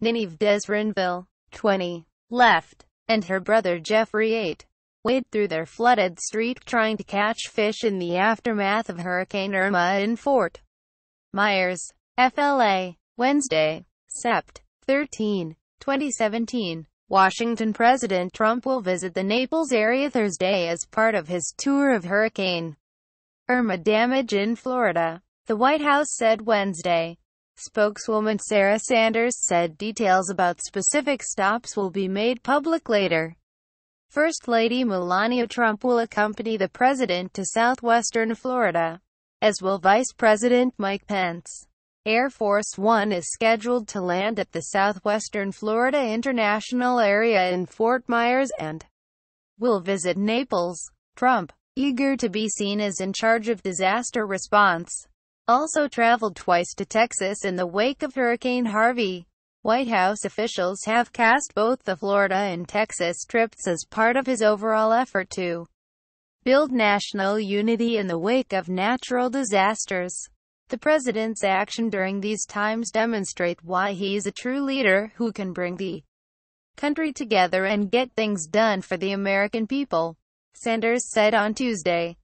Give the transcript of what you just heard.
Ninive Desrenville, 20, left, and her brother Jeffrey 8, wade through their flooded street trying to catch fish in the aftermath of Hurricane Irma in Fort Myers, FLA, Wednesday, Sept. 13, 2017. Washington President Trump will visit the Naples area Thursday as part of his tour of Hurricane Irma damage in Florida, the White House said Wednesday. Spokeswoman Sarah Sanders said details about specific stops will be made public later. First Lady Melania Trump will accompany the president to southwestern Florida, as will Vice President Mike Pence. Air Force One is scheduled to land at the southwestern Florida International Area in Fort Myers and will visit Naples. Trump, eager to be seen as in charge of disaster response, also traveled twice to Texas in the wake of Hurricane Harvey. White House officials have cast both the Florida and Texas trips as part of his overall effort to build national unity in the wake of natural disasters. The president's action during these times demonstrate why he is a true leader who can bring the country together and get things done for the American people, Sanders said on Tuesday.